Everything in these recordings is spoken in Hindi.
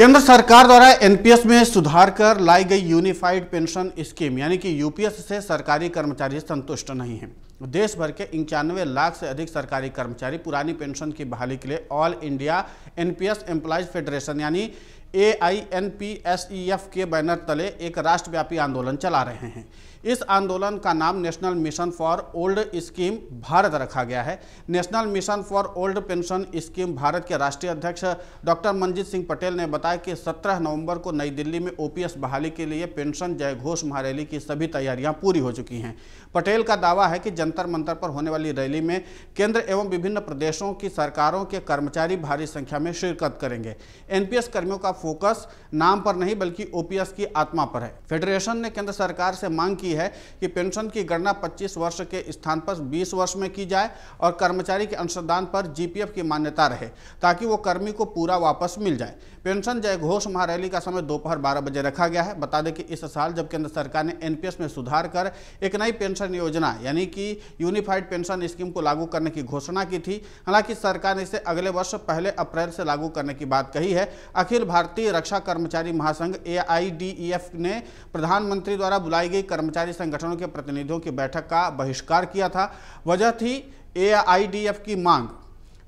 केंद्र सरकार द्वारा एनपीएस में सुधार कर लाई गई यूनिफाइड पेंशन स्कीम यानी कि यूपीएस से सरकारी कर्मचारी संतुष्ट नहीं हैं देश भर के इक्यानवे लाख से अधिक सरकारी कर्मचारी पुरानी पेंशन की बहाली के लिए All India NPS employees federation यानी A I N P S E F के बैनर तले एक राष्ट्रव्यापी आंदोलन चला रहे हैं इस आंदोलन का नाम national mission for old scheme Bharat रखा गया है national mission for old pension scheme Bharat के राष्ट्रीय अध्यक्ष डॉक्टर मनजीत सिंह पटेल ने बताया कि 17 नवंबर को नई दिल्ली में ओपीएस बहाली के लिए पेंशन जय घोष महारैली की सभी तैयारियां पूरी हो चुकी हैं पटेल का दावा है कि जंतर मंतर पर होने वाली रैली में केंद्र एवं विभिन्न प्रदेशों की सरकारों के कर्मचारी भारी संख्या में शिरकत करेंगे एन कर्मियों का फोकस नाम पर नहीं बल्कि ओपीएस की आत्मा पर है फेडरेशन ने केंद्र सरकार से मांग की है कि पेंशन की गणना 25 वर्ष के स्थान पर 20 वर्ष में की जाए और कर्मचारी के अंशदान पर जीपीएफ की मान्यता रहे ताकि वो कर्मी को पूरा वापस मिल जाए पेंशन जय घोष महारैली का समय दोपहर बारह बजे रखा गया है बता दें कि इस साल जब केंद्र सरकार ने एनपीएस में सुधार कर एक नई पेंशन योजना यानी कि यूनिफाइड पेंशन स्कीम को लागू करने की घोषणा की थी हालांकि सरकार ने इसे अगले वर्ष पहले अप्रैल से लागू करने की बात कही है अखिल भारतीय भारतीय रक्षा कर्मचारी महासंघ ए e ने प्रधानमंत्री द्वारा बुलाई गई कर्मचारी संगठनों के प्रतिनिधियों की बैठक का बहिष्कार किया था वजह थी ए e की मांग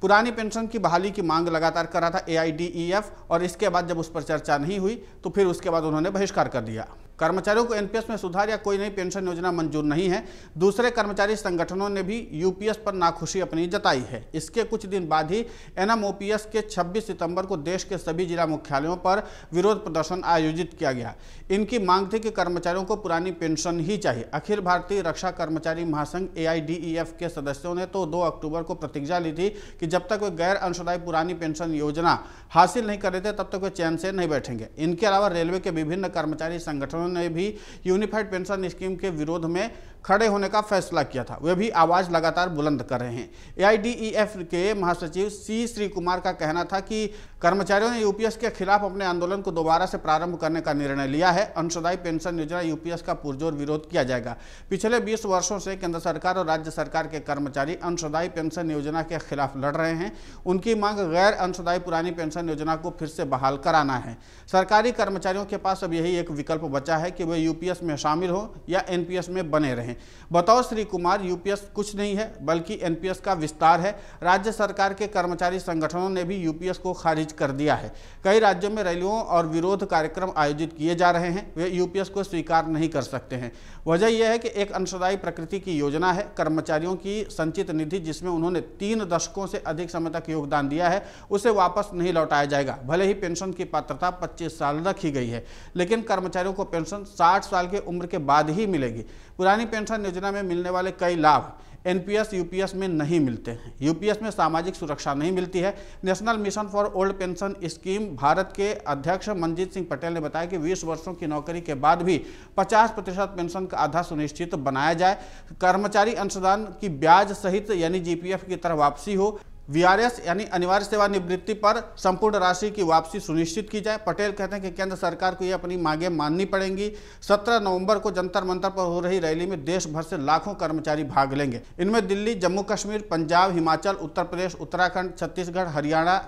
पुरानी पेंशन की बहाली की मांग लगातार कर रहा था ए e और इसके बाद जब उस पर चर्चा नहीं हुई तो फिर उसके बाद उन्होंने बहिष्कार कर दिया कर्मचारियों को एनपीएस में सुधार या कोई नई पेंशन योजना मंजूर नहीं है दूसरे कर्मचारी संगठनों ने भी यूपीएस पर नाखुशी अपनी जताई है इसके कुछ दिन बाद ही एनएमओपीएस के 26 सितंबर को देश के सभी जिला मुख्यालयों पर विरोध प्रदर्शन आयोजित किया गया इनकी मांग थी कि कर्मचारियों को पुरानी पेंशन ही चाहिए अखिल भारतीय रक्षा कर्मचारी महासंघ ए e के सदस्यों ने तो दो अक्टूबर को प्रतिज्ञा ली थी कि जब तक वे गैर अंशदायी पुरानी पेंशन योजना हासिल नहीं कर रहे थे तब तक वे चैन से नहीं बैठेंगे इनके अलावा रेलवे के विभिन्न कर्मचारी संगठनों उन्होंने भी यूनिफाइड पेंशन स्कीम के विरोध में खड़े होने का फैसला किया था वे भी आवाज़ लगातार बुलंद कर रहे हैं एआईडीईएफ e के महासचिव सी श्री कुमार का कहना था कि कर्मचारियों ने यूपीएस के खिलाफ अपने आंदोलन को दोबारा से प्रारंभ करने का निर्णय लिया है अंशदायी पेंशन योजना यूपीएस का पुरजोर विरोध किया जाएगा पिछले बीस वर्षों से केंद्र सरकार और राज्य सरकार के कर्मचारी अंशदायी पेंशन योजना के खिलाफ लड़ रहे हैं उनकी मांग गैर अंशदायी पुरानी पेंशन योजना को फिर से बहाल कराना है सरकारी कर्मचारियों के पास अब यही एक विकल्प बचा है कि वे यूपीएस में शामिल हों या एनपीएस में बने रहें हैं बताओ श्री कुमार यूपीएस कुछ नहीं है बल्कि एनपीएस का विस्तार है राज्य सरकार के कर्मचारी संगठनों ने भी यूपीएस को खारिज कर दिया है कई राज्यों में रैलियों और विरोध कार्यक्रम आयोजित किए जा रहे हैं वे यूपीएस को स्वीकार नहीं कर सकते हैं वजह यह है कि एक अंशदायी प्रकृति की योजना है कर्मचारियों की संचित निधि जिसमें उन्होंने तीन दशकों से अधिक समय तक योगदान दिया है उसे वापस नहीं लौटाया जाएगा भले ही पेंशन की पात्रता पच्चीस साल रखी गई है लेकिन कर्मचारियों को पेंशन साठ साल के उम्र के बाद ही मिलेगी पुरानी पेंशन योजना में मिलने वाले कई लाभ एनपीएस यूपीएस में नहीं मिलते हैं यूपीएस में सामाजिक सुरक्षा नहीं मिलती है national mission for old pension scheme Bharat के अध्यक्ष मनजीत सिंह पटेल ने बताया कि 20 वर्षों की नौकरी के बाद भी 50 प्रतिशत पेंशन का आधा सुनिश्चित बनाया जाए कर्मचारी अंशदान की ब्याज सहित यानी जीपीएफ की तरह वापसी हो वीआरएस यानी अनिवार्य सेवानिवृत्ति पर संपूर्ण राशि की वापसी सुनिश्चित की जाए पटेल कहते हैं कि केंद्र सरकार को ये अपनी मांगे माननी पड़ेंगी 17 नवंबर को जंतर मंतर पर हो रही रैली में देश भर से लाखों कर्मचारी भाग लेंगे इनमें दिल्ली जम्मू कश्मीर पंजाब हिमाचल उत्तर प्रदेश उत्तराखंड छत्तीसगढ़ हरियाणा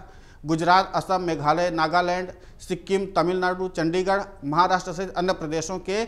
गुजरात असम मेघालय नागालैंड सिक्किम तमिलनाडु चंडीगढ़ महाराष्ट्र सहित अन्य प्रदेशों के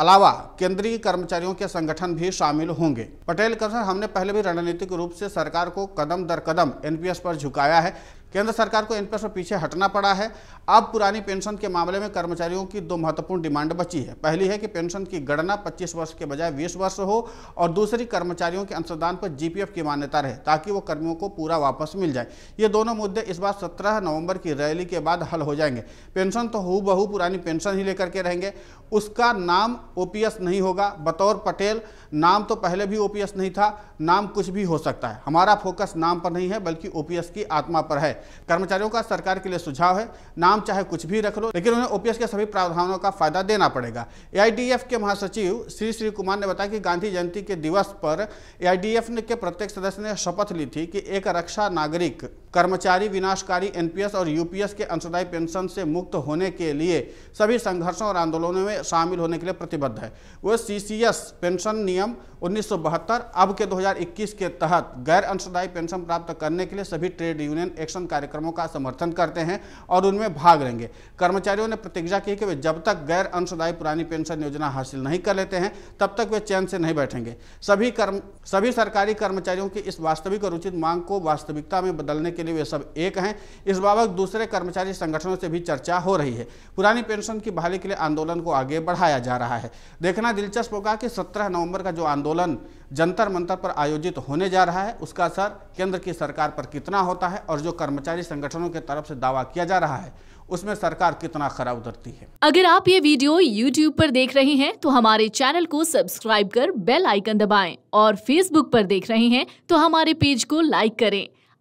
अलावा केंद्रीय कर्मचारियों के संगठन भी शामिल होंगे पटेल कहते हमने पहले भी रणनीतिक रूप से सरकार को कदम दर कदम एनपीएस पर झुकाया है केंद्र सरकार को एनपीएस से पीछे हटना पड़ा है अब पुरानी पेंशन के मामले में कर्मचारियों की दो महत्वपूर्ण डिमांड बची है पहली है कि पेंशन की गणना 25 वर्ष के बजाय 20 वर्ष हो और दूसरी कर्मचारियों के अंशदान पर जीपीएफ की मान्यता रहे ताकि वो कर्मियों को पूरा वापस मिल जाए ये दोनों मुद्दे इस बार सत्रह नवम्बर की रैली के बाद हल हो जाएंगे पेंशन तो हु बहू पुरानी पेंशन ही लेकर के रहेंगे उसका नाम ओ नहीं होगा बतौर पटेल नाम तो पहले भी ओ नहीं था नाम कुछ भी हो सकता है हमारा फोकस नाम पर नहीं है बल्कि ओ की आत्मा पर है कर्मचारियों का सरकार के लिए सुझाव है नाम चाहे कुछ भी रख लो लेकिन उन्हें ओपीएस के सभी प्रावधानों का फायदा देना पड़ेगा एआईडीएफ के महासचिव श्री श्री कुमार ने बताया कि गांधी जयंती के दिवस पर एआईडीएफ के प्रत्येक सदस्य ने शपथ ली थी कि एक रक्षा नागरिक कर्मचारी विनाशकारी एनपीएस और यूपीएस के अंशदायी पेंशन से मुक्त होने के लिए सभी संघर्षों और आंदोलनों में शामिल होने के लिए प्रतिबद्ध है वह सीसीएस पेंशन नियम 1972 अब के 2021 के तहत गैर अंशदायी पेंशन प्राप्त करने के लिए सभी ट्रेड यूनियन एक्शन कार्यक्रमों का समर्थन करते हैं और उनमें भाग लेंगे कर्मचारियों ने प्रतिज्ञा की कि वे जब तक गैर अंशदायी पुरानी पेंशन योजना हासिल नहीं कर लेते हैं तब तक वे चैन से नहीं बैठेंगे सभी कर्म सभी सरकारी कर्मचारियों की इस वास्तविक और उचित मांग को वास्तविकता में बदलने के लिए वे सब एक हैं इस बाबत दूसरे कर्मचारी संगठनों से भी चर्चा हो रही है पुरानी पेंशन की बहाली के लिए आंदोलन को आगे बढ़ाया जा रहा है देखना दिलचस्प होगा कि सत्रह नवम्बर का जो आंदोलन जंतर मंतर पर आयोजित होने जा रहा है उसका असर केंद्र की सरकार पर कितना होता है और जो कर्मचारी संगठनों के तरफ से दावा किया जा रहा है उसमें सरकार कितना खरा उतरती है अगर आप ये वीडियो YouTube पर देख रहे हैं तो हमारे चैनल को सब्सक्राइब कर बेल आइकन दबाएं और Facebook पर देख रहे हैं तो हमारे पेज को लाइक करें